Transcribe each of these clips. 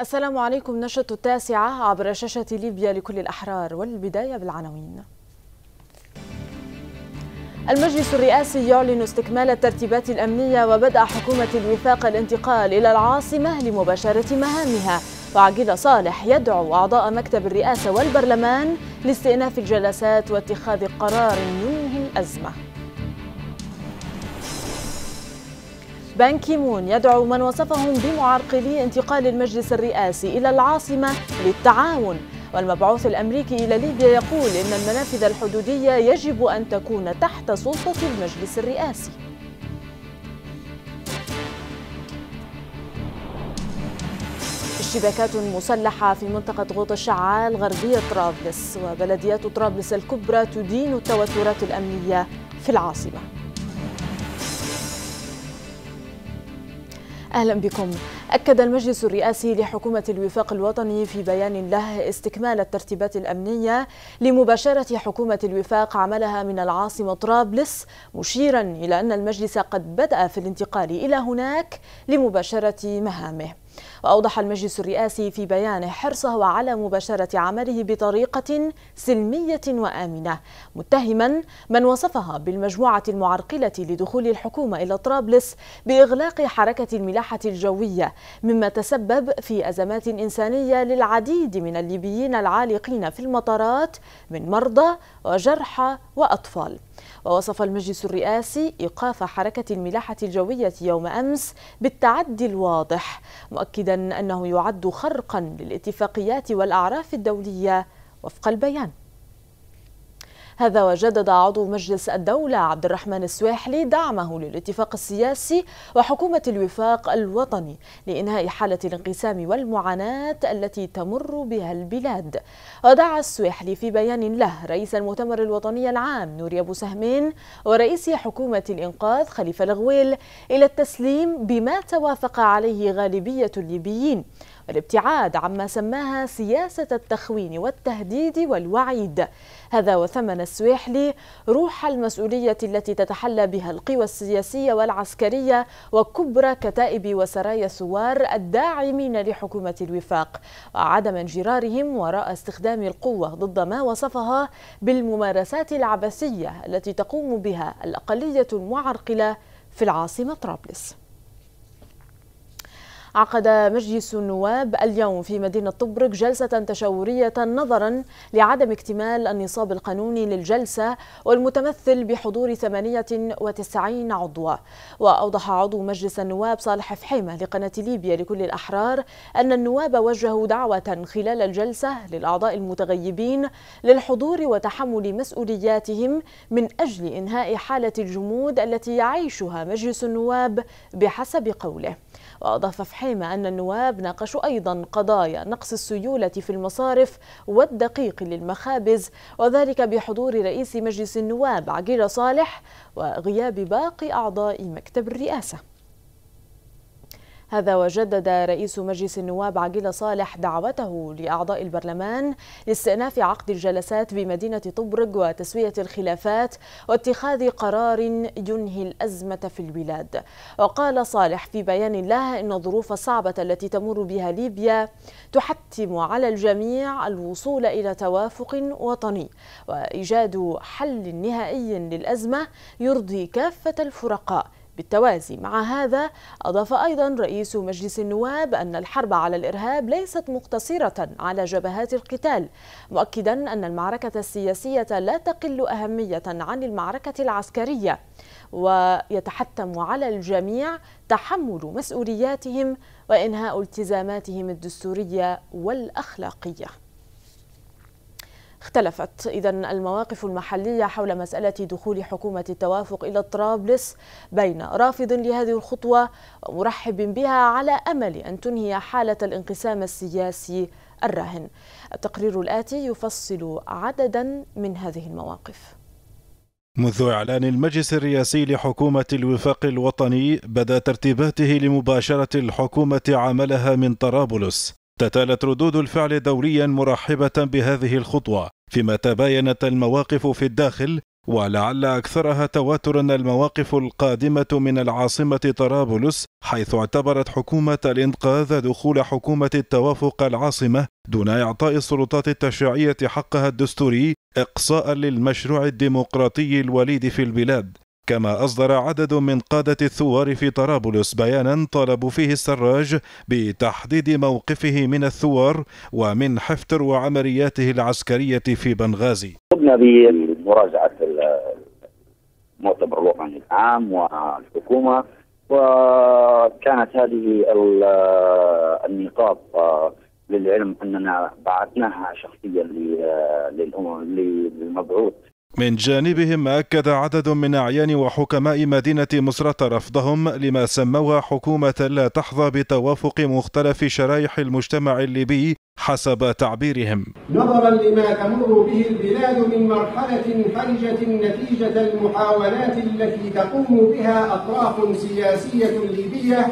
السلام عليكم نشرة التاسعة عبر شاشة ليبيا لكل الأحرار والبداية بالعناوين المجلس الرئاسي يعلن استكمال الترتيبات الأمنية وبدا حكومة الوفاق الانتقال إلى العاصمة لمباشرة مهامها وعقيل صالح يدعو أعضاء مكتب الرئاسة والبرلمان لاستئناف الجلسات واتخاذ قرار ينهي الأزمة بان كيمون يدعو من وصفهم بمعرقلي انتقال المجلس الرئاسي إلى العاصمة للتعاون والمبعوث الأمريكي إلى ليبيا يقول إن المنافذ الحدودية يجب أن تكون تحت سلطة المجلس الرئاسي اشتباكات مسلحة في منطقة غوط الشعال غربية طرابلس وبلديات طرابلس الكبرى تدين التوترات الأمنية في العاصمة أهلا بكم أكد المجلس الرئاسي لحكومة الوفاق الوطني في بيان له استكمال الترتيبات الأمنية لمباشرة حكومة الوفاق عملها من العاصمة طرابلس مشيرا إلى أن المجلس قد بدأ في الانتقال إلى هناك لمباشرة مهامه وأوضح المجلس الرئاسي في بيانه حرصه على مباشرة عمله بطريقة سلمية وآمنة متهما من وصفها بالمجموعة المعرقلة لدخول الحكومة إلى طرابلس بإغلاق حركة الملاحة الجوية مما تسبب في أزمات إنسانية للعديد من الليبيين العالقين في المطارات من مرضى وجرحى وأطفال ووصف المجلس الرئاسي إيقاف حركة الملاحة الجوية يوم أمس بالتعدي الواضح مؤكدا أنه يعد خرقا للاتفاقيات والأعراف الدولية وفق البيان هذا وجدد عضو مجلس الدولة عبد الرحمن السواحلي دعمه للاتفاق السياسي وحكومة الوفاق الوطني لإنهاء حالة الانقسام والمعاناة التي تمر بها البلاد ودعا السواحلي في بيان له رئيس المؤتمر الوطني العام نوري أبو سهمين ورئيس حكومة الإنقاذ خليفة الغويل إلى التسليم بما توافق عليه غالبية الليبيين الابتعاد عما سماها سياسة التخوين والتهديد والوعيد هذا وثمن السويحلي روح المسؤولية التي تتحلى بها القوى السياسية والعسكرية وكبرى كتائب وسرايا الثوار الداعمين لحكومة الوفاق وعدم انجرارهم وراء استخدام القوة ضد ما وصفها بالممارسات العبثية التي تقوم بها الأقلية المعرقلة في العاصمة طرابلس عقد مجلس النواب اليوم في مدينة طبرق جلسة تشاورية نظرا لعدم اكتمال النصاب القانوني للجلسة والمتمثل بحضور 98 عضوا وأوضح عضو مجلس النواب صالح فحيمة لقناة ليبيا لكل الأحرار أن النواب وجهوا دعوة خلال الجلسة للأعضاء المتغيبين للحضور وتحمل مسؤولياتهم من أجل إنهاء حالة الجمود التي يعيشها مجلس النواب بحسب قوله وأضاف فحيمة أن النواب ناقشوا أيضا قضايا نقص السيولة في المصارف والدقيق للمخابز وذلك بحضور رئيس مجلس النواب عقيل صالح وغياب باقي أعضاء مكتب الرئاسة هذا وجدد رئيس مجلس النواب عقيل صالح دعوته لأعضاء البرلمان لاستئناف عقد الجلسات بمدينة طبرق وتسوية الخلافات واتخاذ قرار ينهي الأزمة في البلاد وقال صالح في بيان له إن الظروف الصعبة التي تمر بها ليبيا تحتم على الجميع الوصول إلى توافق وطني وإيجاد حل نهائي للأزمة يرضي كافة الفرقاء بالتوازي مع هذا أضاف أيضا رئيس مجلس النواب أن الحرب على الإرهاب ليست مقتصرة على جبهات القتال مؤكدا أن المعركة السياسية لا تقل أهمية عن المعركة العسكرية ويتحتم على الجميع تحمل مسؤولياتهم وإنهاء التزاماتهم الدستورية والأخلاقية اختلفت إذا المواقف المحلية حول مسألة دخول حكومة التوافق إلى طرابلس بين رافض لهذه الخطوة ومرحب بها على أمل أن تنهي حالة الانقسام السياسي الراهن التقرير الآتي يفصل عددا من هذه المواقف منذ إعلان المجلس الرئاسي لحكومة الوفاق الوطني بدا ترتيباته لمباشرة الحكومة عملها من طرابلس تتالت ردود الفعل دوريا مرحبة بهذه الخطوة فيما تباينت المواقف في الداخل ولعل أكثرها تواترا المواقف القادمة من العاصمة طرابلس حيث اعتبرت حكومة الإنقاذ دخول حكومة التوافق العاصمة دون إعطاء السلطات التشريعية حقها الدستوري إقصاء للمشروع الديمقراطي الوليد في البلاد كما أصدر عدد من قادة الثوار في طرابلس بيانا طالبوا فيه السراج بتحديد موقفه من الثوار ومن حفتر وعملياته العسكرية في بنغازي قمنا بمراجعة المؤتمر الوطني العام والحكومة وكانت هذه النقاط للعلم أننا بعثناها شخصيا للأمم للمبعوث من جانبهم أكد عدد من أعيان وحكماء مدينة مصرة رفضهم لما سموها حكومة لا تحظى بتوافق مختلف شرائح المجتمع الليبي حسب تعبيرهم نظرا لما تمر به البلاد من مرحلة حرجة نتيجة المحاولات التي تقوم بها أطراف سياسية ليبية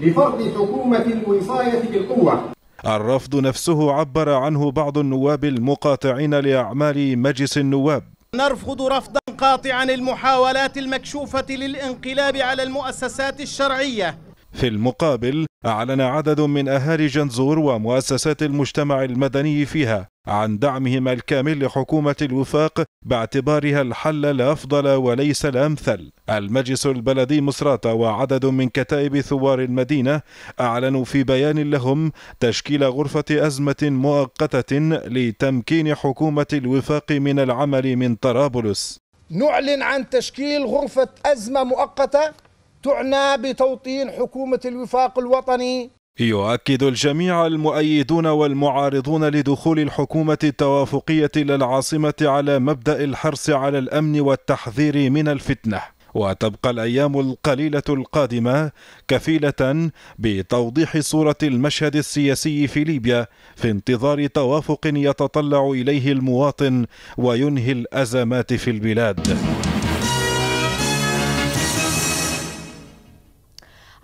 لفرض حكومة الوصاية بالقوة الرفض نفسه عبر عنه بعض النواب المقاطعين لأعمال مجلس النواب نرفض رفضا قاطعا المحاولات المكشوفة للانقلاب على المؤسسات الشرعية في المقابل أعلن عدد من أهالي جنزور ومؤسسات المجتمع المدني فيها عن دعمهم الكامل لحكومة الوفاق باعتبارها الحل الأفضل وليس الأمثل المجلس البلدي مصراتة وعدد من كتائب ثوار المدينة أعلنوا في بيان لهم تشكيل غرفة أزمة مؤقتة لتمكين حكومة الوفاق من العمل من طرابلس نعلن عن تشكيل غرفة أزمة مؤقتة تعنى بتوطين حكومة الوفاق الوطني يؤكد الجميع المؤيدون والمعارضون لدخول الحكومة التوافقية إلى العاصمة على مبدأ الحرص على الأمن والتحذير من الفتنة وتبقى الأيام القليلة القادمة كفيلة بتوضيح صورة المشهد السياسي في ليبيا في انتظار توافق يتطلع إليه المواطن وينهي الأزمات في البلاد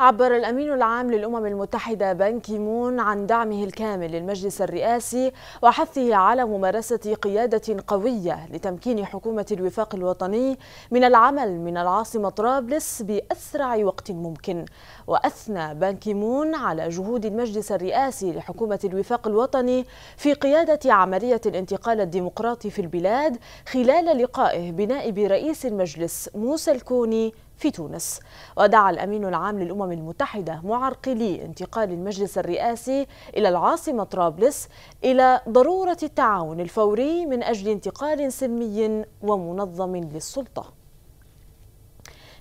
عبر الأمين العام للأمم المتحدة بان كيمون عن دعمه الكامل للمجلس الرئاسي وحثه على ممارسة قيادة قوية لتمكين حكومة الوفاق الوطني من العمل من العاصمة طرابلس بأسرع وقت ممكن وأثنى بان كيمون على جهود المجلس الرئاسي لحكومة الوفاق الوطني في قيادة عملية الانتقال الديمقراطي في البلاد خلال لقائه بنائب رئيس المجلس موسى الكوني في تونس ودعا الأمين العام للأمم المتحدة معرقلي انتقال المجلس الرئاسي إلى العاصمة طرابلس إلى ضرورة التعاون الفوري من أجل انتقال سلمي ومنظم للسلطة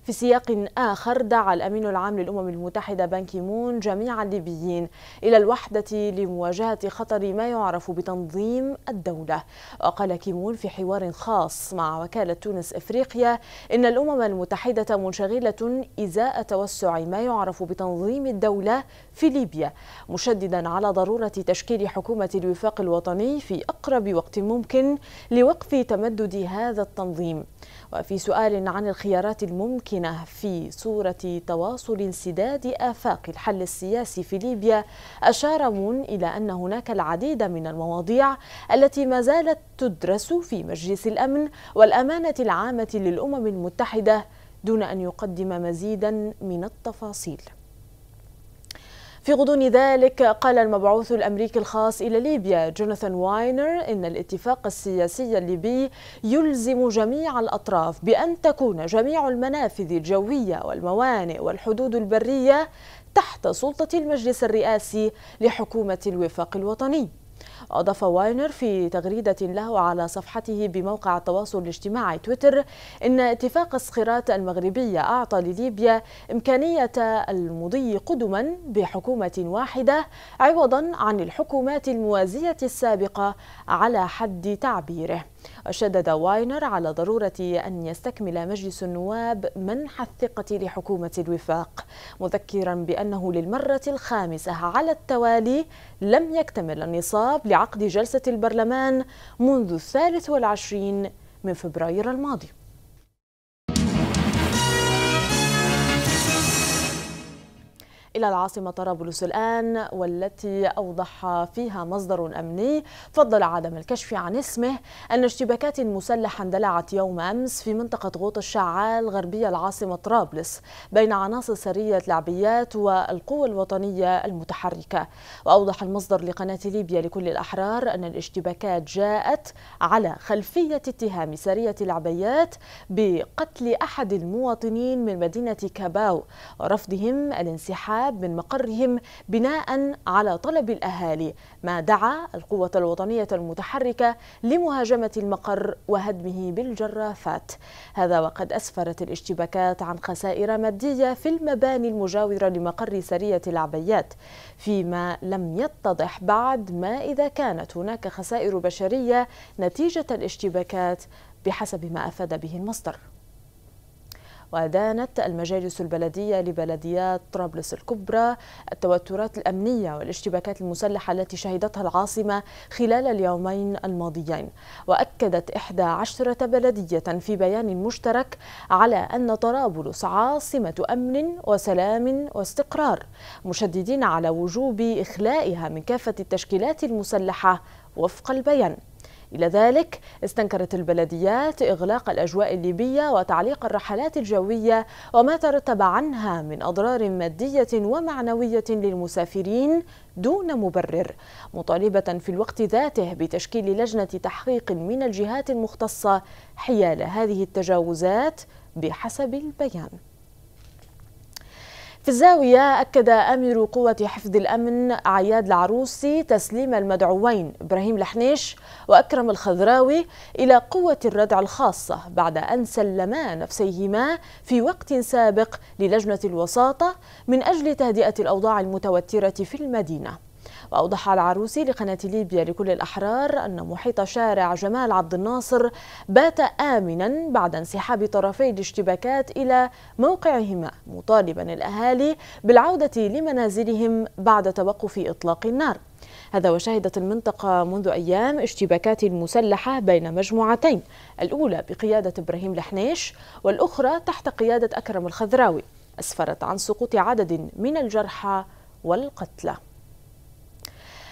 في سياق آخر دعا الأمين العام للأمم المتحدة بان كيمون جميع الليبيين إلى الوحدة لمواجهة خطر ما يعرف بتنظيم الدولة وقال كيمون في حوار خاص مع وكالة تونس إفريقيا إن الأمم المتحدة منشغلة إزاء توسع ما يعرف بتنظيم الدولة في ليبيا مشددا على ضرورة تشكيل حكومة الوفاق الوطني في أقرب وقت ممكن لوقف تمدد هذا التنظيم وفي سؤال عن الخيارات الممكنة في صورة تواصل انسداد آفاق الحل السياسي في ليبيا أشار مون إلى أن هناك العديد من المواضيع التي ما زالت تدرس في مجلس الأمن والأمانة العامة للأمم المتحدة دون أن يقدم مزيدا من التفاصيل في غضون ذلك قال المبعوث الأمريكي الخاص إلى ليبيا جوناثان واينر إن الاتفاق السياسي الليبي يلزم جميع الأطراف بأن تكون جميع المنافذ الجوية والموانئ والحدود البرية تحت سلطة المجلس الرئاسي لحكومة الوفاق الوطني أضاف واينر في تغريدة له على صفحته بموقع التواصل الاجتماعي تويتر إن اتفاق الصخرات المغربية أعطى لليبيا إمكانية المضي قدما بحكومة واحدة عوضا عن الحكومات الموازية السابقة على حد تعبيره وشدد واينر على ضرورة أن يستكمل مجلس النواب منح الثقة لحكومة الوفاق مذكرا بأنه للمرة الخامسة على التوالي لم يكتمل النصاب لعقد جلسة البرلمان منذ الثالث والعشرين من فبراير الماضي إلى العاصمة طرابلس الآن والتي أوضح فيها مصدر أمني فضل عدم الكشف عن اسمه أن اشتباكات مسلحة اندلعت يوم أمس في منطقة غوط الشعال غربية العاصمة طرابلس بين عناصر سرية لعبيات والقوى الوطنية المتحركة وأوضح المصدر لقناة ليبيا لكل الأحرار أن الاشتباكات جاءت على خلفية اتهام سرية لعبيات بقتل أحد المواطنين من مدينة كاباو ورفضهم الانسحاب الشعاب من مقرهم بناء على طلب الأهالي ما دعا القوة الوطنية المتحركة لمهاجمة المقر وهدمه بالجرافات هذا وقد أسفرت الاشتباكات عن خسائر مادية في المباني المجاورة لمقر سرية العبيات فيما لم يتضح بعد ما إذا كانت هناك خسائر بشرية نتيجة الاشتباكات بحسب ما أفاد به المصدر ودانت المجالس البلدية لبلديات طرابلس الكبرى التوترات الأمنية والاشتباكات المسلحة التي شهدتها العاصمة خلال اليومين الماضيين وأكدت إحدى عشرة بلدية في بيان مشترك على أن طرابلس عاصمة أمن وسلام واستقرار مشددين على وجوب إخلائها من كافة التشكيلات المسلحة وفق البيان إلى ذلك استنكرت البلديات إغلاق الأجواء الليبية وتعليق الرحلات الجوية وما ترتب عنها من أضرار مادية ومعنوية للمسافرين دون مبرر مطالبة في الوقت ذاته بتشكيل لجنة تحقيق من الجهات المختصة حيال هذه التجاوزات بحسب البيان في الزاوية أكد أمير قوة حفظ الأمن عياد العروسي تسليم المدعوين إبراهيم الحنيش وأكرم الخضراوي إلى قوة الردع الخاصة بعد أن سلما نفسيهما في وقت سابق للجنة الوساطة من أجل تهدئة الأوضاع المتوترة في المدينة وأوضح العروسي لقناة ليبيا لكل الأحرار أن محيط شارع جمال عبد الناصر بات آمنا بعد انسحاب طرفي الاشتباكات إلى موقعهما مطالبا الأهالي بالعودة لمنازلهم بعد توقف إطلاق النار هذا وشهدت المنطقة منذ أيام اشتباكات مسلحة بين مجموعتين الأولى بقيادة إبراهيم لحنيش والأخرى تحت قيادة أكرم الخضراوي أسفرت عن سقوط عدد من الجرحى والقتلى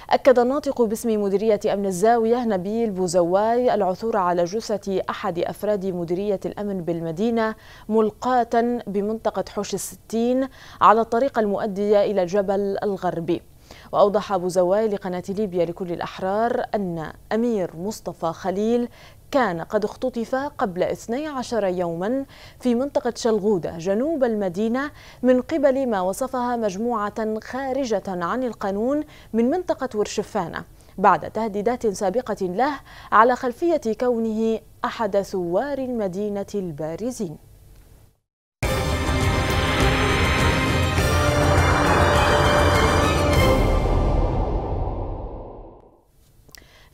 أكد الناطق باسم مديرية أمن الزاوية نبيل بوزواي العثور على جثة أحد أفراد مديرية الأمن بالمدينة ملقاة بمنطقة حوش الستين على الطريق المؤدية إلى الجبل الغربي وأوضح أبو زواي لقناة ليبيا لكل الأحرار أن أمير مصطفى خليل كان قد اختطف قبل 12 يوما في منطقة شلغودة جنوب المدينة من قبل ما وصفها مجموعة خارجة عن القانون من منطقة ورشفانة بعد تهديدات سابقة له على خلفية كونه أحد ثوار المدينة البارزين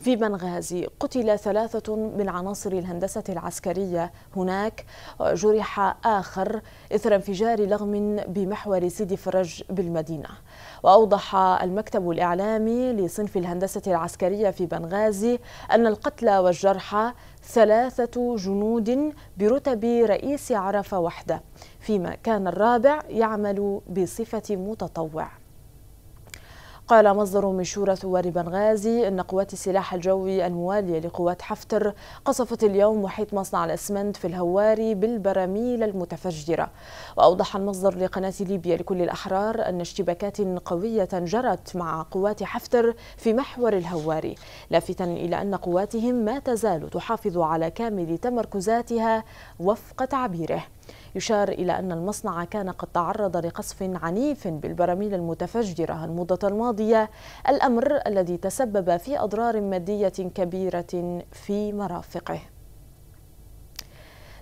في بنغازي قتل ثلاثة من عناصر الهندسة العسكرية هناك جرح آخر إثر انفجار لغم بمحور سيدي فرج بالمدينة وأوضح المكتب الإعلامي لصنف الهندسة العسكرية في بنغازي أن القتلى والجرحى ثلاثة جنود برتب رئيس عرفة وحده فيما كان الرابع يعمل بصفة متطوع قال مصدر من شورى ثوار بنغازي أن قوات السلاح الجوي الموالية لقوات حفتر قصفت اليوم محيط مصنع الأسمنت في الهواري بالبراميل المتفجرة وأوضح المصدر لقناة ليبيا لكل الأحرار أن اشتباكات قوية جرت مع قوات حفتر في محور الهواري لافتا إلى أن قواتهم ما تزال تحافظ على كامل تمركزاتها وفق تعبيره يشار إلى أن المصنع كان قد تعرض لقصف عنيف بالبراميل المتفجرة المدة الماضية الأمر الذي تسبب في أضرار مادية كبيرة في مرافقه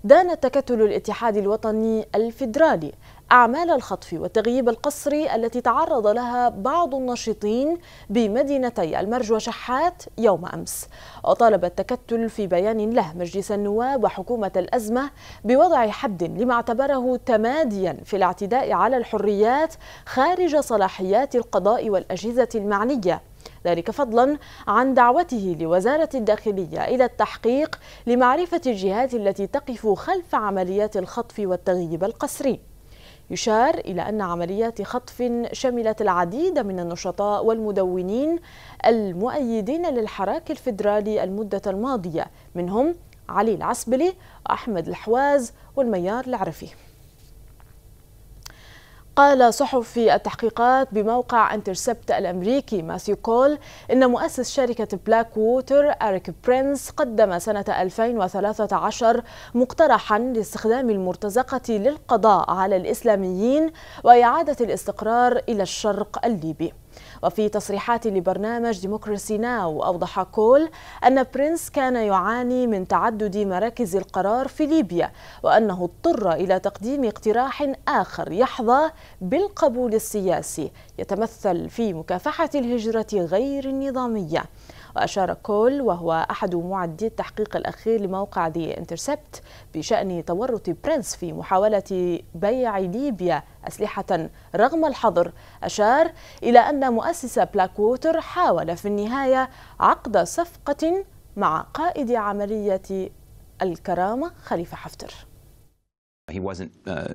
دان تكتل الاتحاد الوطني الفيدرالي أعمال الخطف والتغييب القسري التي تعرض لها بعض الناشطين بمدينتي المرج وشحات يوم أمس وطالب التكتل في بيان له مجلس النواب وحكومة الأزمة بوضع حد لما اعتبره تماديا في الاعتداء على الحريات خارج صلاحيات القضاء والأجهزة المعنية ذلك فضلا عن دعوته لوزارة الداخلية إلى التحقيق لمعرفة الجهات التي تقف خلف عمليات الخطف والتغييب القسري يشار إلى أن عمليات خطف شملت العديد من النشطاء والمدونين المؤيدين للحراك الفيدرالي المدة الماضية منهم علي العسبلي وأحمد الحواز والميار العرفي قال صحفي التحقيقات بموقع انترسبت الامريكي ماثيو كول ان مؤسس شركه بلاك ووتر اريك برينس قدم سنه 2013 مقترحا لاستخدام المرتزقه للقضاء على الاسلاميين واعاده الاستقرار الى الشرق الليبي وفي تصريحات لبرنامج ديموكراسي ناو أوضح كول أن برينس كان يعاني من تعدد مراكز القرار في ليبيا وأنه اضطر إلى تقديم اقتراح آخر يحظى بالقبول السياسي يتمثل في مكافحة الهجرة غير النظامية وأشار كول وهو أحد معدي التحقيق الأخير لموقع دي انترسبت بشأن تورط برينس في محاولة بيع ليبيا أسلحة رغم الحظر أشار إلى أن مؤسس بلاك ووتر حاول في النهاية عقد صفقة مع قائد عملية الكرامة خليفة حفتر Uh,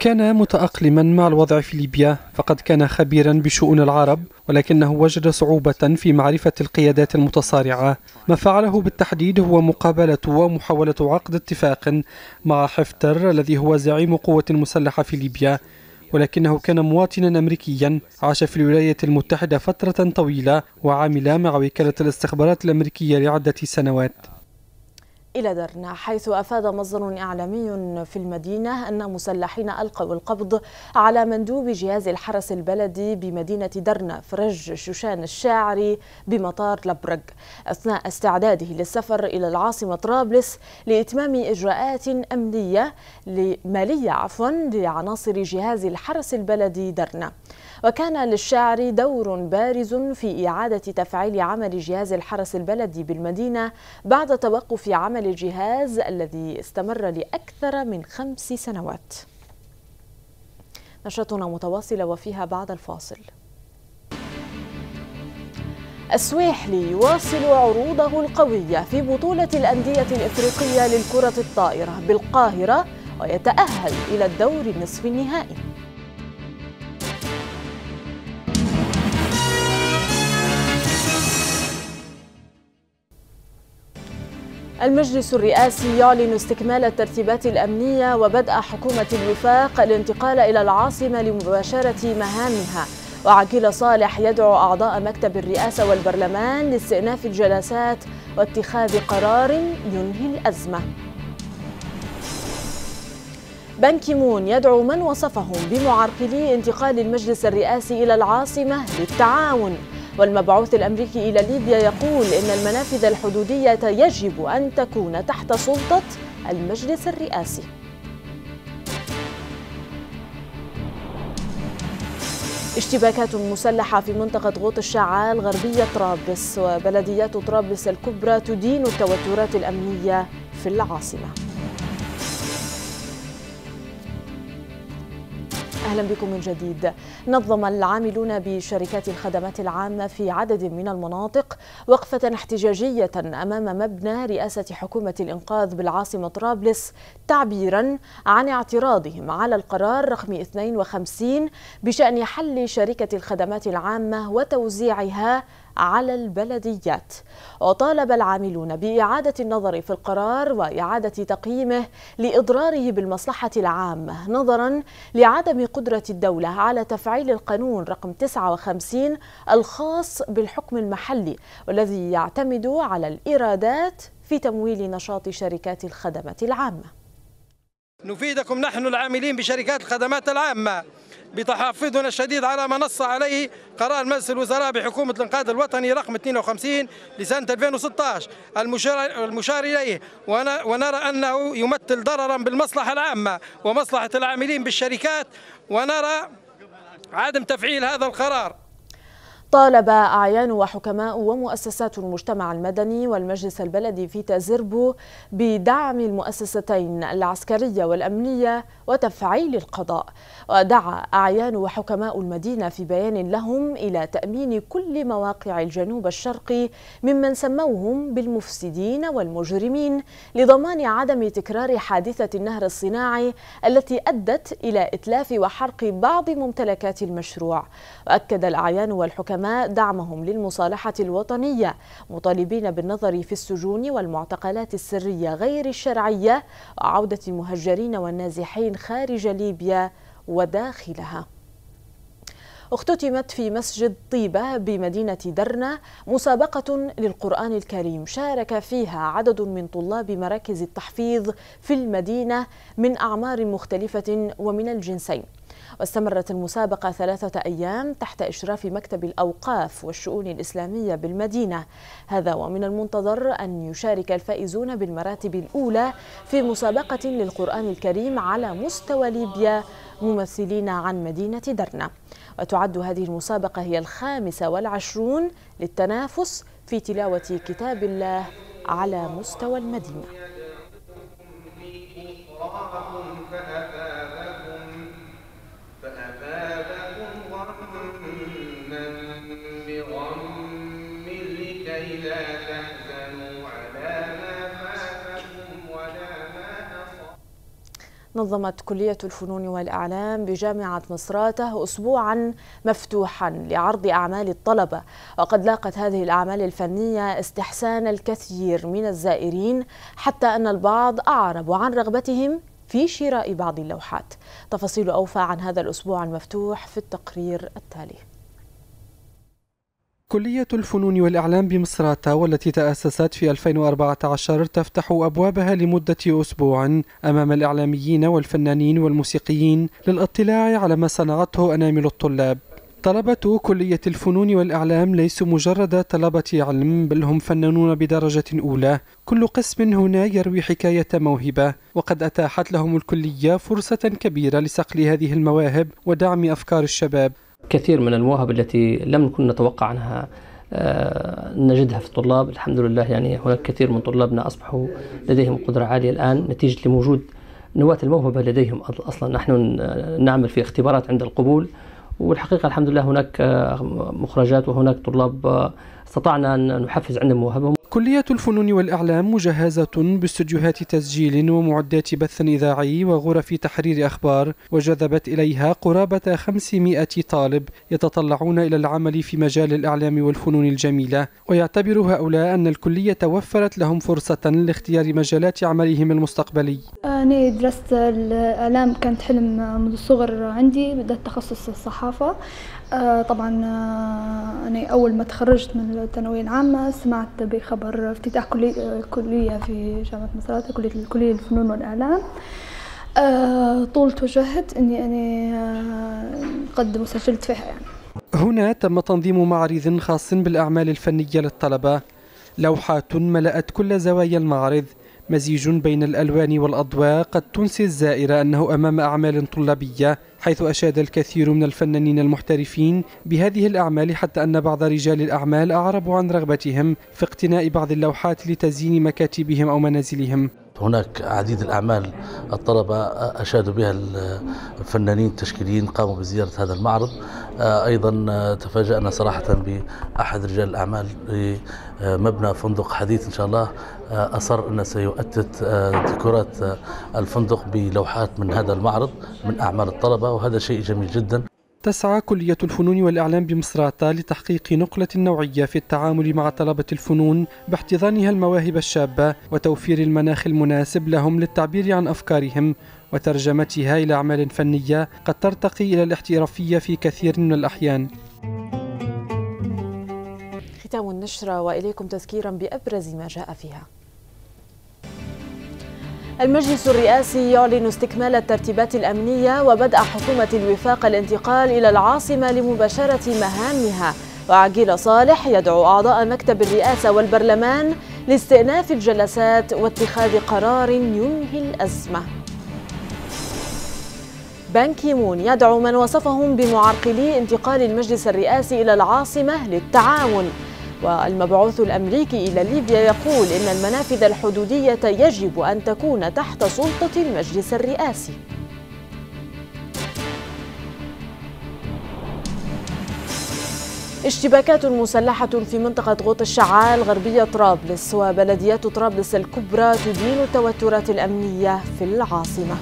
كان متأقلما مع الوضع في ليبيا فقد كان خبيرا بشؤون العرب ولكنه وجد صعوبة في معرفة القيادات المتصارعة ما فعله بالتحديد هو مقابلة ومحاولة عقد اتفاق مع حفتر الذي هو زعيم قوة مسلحة في ليبيا ولكنه كان مواطنا أمريكيا عاش في الولايات المتحدة فترة طويلة وعمل مع وكالة الاستخبارات الأمريكية لعدة سنوات إلى درنا حيث أفاد مصدر إعلامي في المدينة أن مسلحين ألقوا القبض على مندوب جهاز الحرس البلدي بمدينة درنا فرج شوشان الشاعري بمطار لبرق أثناء استعداده للسفر إلى العاصمة طرابلس لإتمام إجراءات أمنية مالية عفوا لعناصر جهاز الحرس البلدي درنا وكان للشاعر دور بارز في إعادة تفعيل عمل جهاز الحرس البلدي بالمدينة بعد توقف عمل الجهاز الذي استمر لأكثر من خمس سنوات نشرتنا متواصلة وفيها بعد الفاصل السويحلي يواصل عروضه القوية في بطولة الأندية الإفريقية للكرة الطائرة بالقاهرة ويتأهل إلى الدور النصف النهائي المجلس الرئاسي يعلن استكمال الترتيبات الأمنية وبدء حكومة الوفاق الانتقال إلى العاصمة لمباشرة مهامها وعقيل صالح يدعو أعضاء مكتب الرئاسة والبرلمان لاستئناف الجلسات واتخاذ قرار ينهي الأزمة بنك كيمون يدعو من وصفهم بمعرقلي انتقال المجلس الرئاسي إلى العاصمة للتعاون والمبعوث الأمريكي إلى ليبيا يقول إن المنافذ الحدودية يجب أن تكون تحت سلطة المجلس الرئاسي اشتباكات مسلحة في منطقة غوط الشعال غربية طرابلس وبلديات طرابلس الكبرى تدين التوترات الأمنية في العاصمة أهلا بكم من جديد نظم العاملون بشركات الخدمات العامة في عدد من المناطق وقفة احتجاجية أمام مبنى رئاسة حكومة الإنقاذ بالعاصمة طرابلس تعبيرا عن اعتراضهم على القرار رقم 52 بشأن حل شركة الخدمات العامة وتوزيعها على البلديات وطالب العاملون بإعادة النظر في القرار وإعادة تقييمه لإضراره بالمصلحة العامة نظرا لعدم قدرة الدولة على تفعيل القانون رقم 59 الخاص بالحكم المحلي والذي يعتمد على الإيرادات في تمويل نشاط شركات الخدمة العامة نفيدكم نحن العاملين بشركات الخدمات العامة بتحفظنا الشديد على ما نص عليه قرار مجلس الوزراء بحكومة الانقاذ الوطني رقم 52 لسنة 2016 المشار, المشار إليه ونرى أنه يمثل ضررا بالمصلحة العامة ومصلحة العاملين بالشركات ونرى عدم تفعيل هذا القرار طالب أعيان وحكماء ومؤسسات المجتمع المدني والمجلس البلدي في تازربو بدعم المؤسستين العسكرية والأمنية وتفعيل القضاء ودعا أعيان وحكماء المدينة في بيان لهم إلى تأمين كل مواقع الجنوب الشرقي ممن سموهم بالمفسدين والمجرمين لضمان عدم تكرار حادثة النهر الصناعي التي أدت إلى إتلاف وحرق بعض ممتلكات المشروع وأكد الأعيان والحكماء العلماء دعمهم للمصالحة الوطنية مطالبين بالنظر في السجون والمعتقلات السرية غير الشرعية وعودة المهجرين والنازحين خارج ليبيا وداخلها اختتمت في مسجد طيبة بمدينة درنة مسابقة للقرآن الكريم شارك فيها عدد من طلاب مراكز التحفيظ في المدينة من أعمار مختلفة ومن الجنسين واستمرت المسابقة ثلاثة أيام تحت إشراف مكتب الأوقاف والشؤون الإسلامية بالمدينة هذا ومن المنتظر أن يشارك الفائزون بالمراتب الأولى في مسابقة للقرآن الكريم على مستوى ليبيا ممثلين عن مدينة درنا وتعد هذه المسابقة هي الخامسة والعشرون للتنافس في تلاوة كتاب الله على مستوى المدينة نظمت كلية الفنون والأعلام بجامعة مصراته أسبوعا مفتوحا لعرض أعمال الطلبة وقد لاقت هذه الأعمال الفنية استحسان الكثير من الزائرين حتى أن البعض أعرب عن رغبتهم في شراء بعض اللوحات تفاصيل أوفى عن هذا الأسبوع المفتوح في التقرير التالي كلية الفنون والإعلام بمصراتة والتي تأسست في 2014 تفتح أبوابها لمدة أسبوع أمام الإعلاميين والفنانين والموسيقيين للاطلاع على ما صنعته أنامل الطلاب طلبة كلية الفنون والإعلام ليسوا مجرد طلبة علم بل هم فنانون بدرجة أولى كل قسم هنا يروي حكاية موهبة وقد أتاحت لهم الكلية فرصة كبيرة لصقل هذه المواهب ودعم أفكار الشباب كثير من المواهب التي لم نكن نتوقع عنها آه، نجدها في الطلاب الحمد لله يعني هناك كثير من طلابنا أصبحوا لديهم قدرة عالية الآن نتيجة لوجود نواة الموهبة لديهم أصلا نحن آه، نعمل في اختبارات عند القبول والحقيقه الحمد لله هناك آه، مخرجات وهناك طلاب آه، استطعنا ان نحفز عندهم مواهبهم كلية الفنون والإعلام مجهزة باستديوهات تسجيل ومعدات بث إذاعي وغرف تحرير أخبار وجذبت إليها قرابة 500 طالب يتطلعون إلى العمل في مجال الإعلام والفنون الجميلة ويعتبر هؤلاء أن الكلية توفرت لهم فرصة لاختيار مجالات عملهم المستقبلي أنا درست الإعلام كانت حلم منذ الصغر عندي بدأت تخصص الصحة الصحافة آه، طبعا آه، أنا أول ما تخرجت من الثانوية العامة سمعت بخبر افتتاح آه، كلية في جامعة مصراتة كلية الكلية الفنون والإعلام طول توجهت أني أنا نقدم وسجلت فيها يعني هنا تم تنظيم معرض خاص بالأعمال الفنية للطلبة لوحات ملأت كل زوايا المعرض مزيج بين الألوان والأضواء قد تنسي الزائر أنه أمام أعمال طلابية حيث أشاد الكثير من الفنانين المحترفين بهذه الأعمال حتى أن بعض رجال الأعمال أعربوا عن رغبتهم في اقتناء بعض اللوحات لتزيين مكاتبهم أو منازلهم هناك عديد الأعمال الطلبة أشادوا بها الفنانين التشكيليين قاموا بزيارة هذا المعرض أيضا تفاجأنا صراحة بأحد رجال الأعمال آه، مبنى فندق حديث إن شاء الله آه، أصر أنه سيؤتت آه، ديكورات الفندق بلوحات من هذا المعرض من أعمال الطلبة وهذا شيء جميل جدا تسعى كلية الفنون والإعلام بمصراتا لتحقيق نقلة نوعية في التعامل مع طلبة الفنون باحتضانها المواهب الشابة وتوفير المناخ المناسب لهم للتعبير عن أفكارهم وترجمتها إلى أعمال فنية قد ترتقي إلى الاحترافية في كثير من الأحيان ختام النشرة وإليكم تذكيرا بأبرز ما جاء فيها المجلس الرئاسي يعلن استكمال الترتيبات الأمنية وبدء حكومة الوفاق الانتقال إلى العاصمة لمباشرة مهامها وعقيل صالح يدعو أعضاء مكتب الرئاسة والبرلمان لاستئناف الجلسات واتخاذ قرار ينهي الأزمة بان كيمون يدعو من وصفهم بمعرقلي انتقال المجلس الرئاسي إلى العاصمة للتعاون والمبعوث الأمريكي إلى ليبيا يقول إن المنافذ الحدودية يجب أن تكون تحت سلطة المجلس الرئاسي اشتباكات مسلحة في منطقة غوط الشعال غربية طرابلس وبلديات طرابلس الكبرى تدين التوترات الأمنية في العاصمة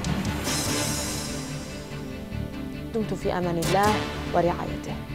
دمتم في أمان الله ورعايته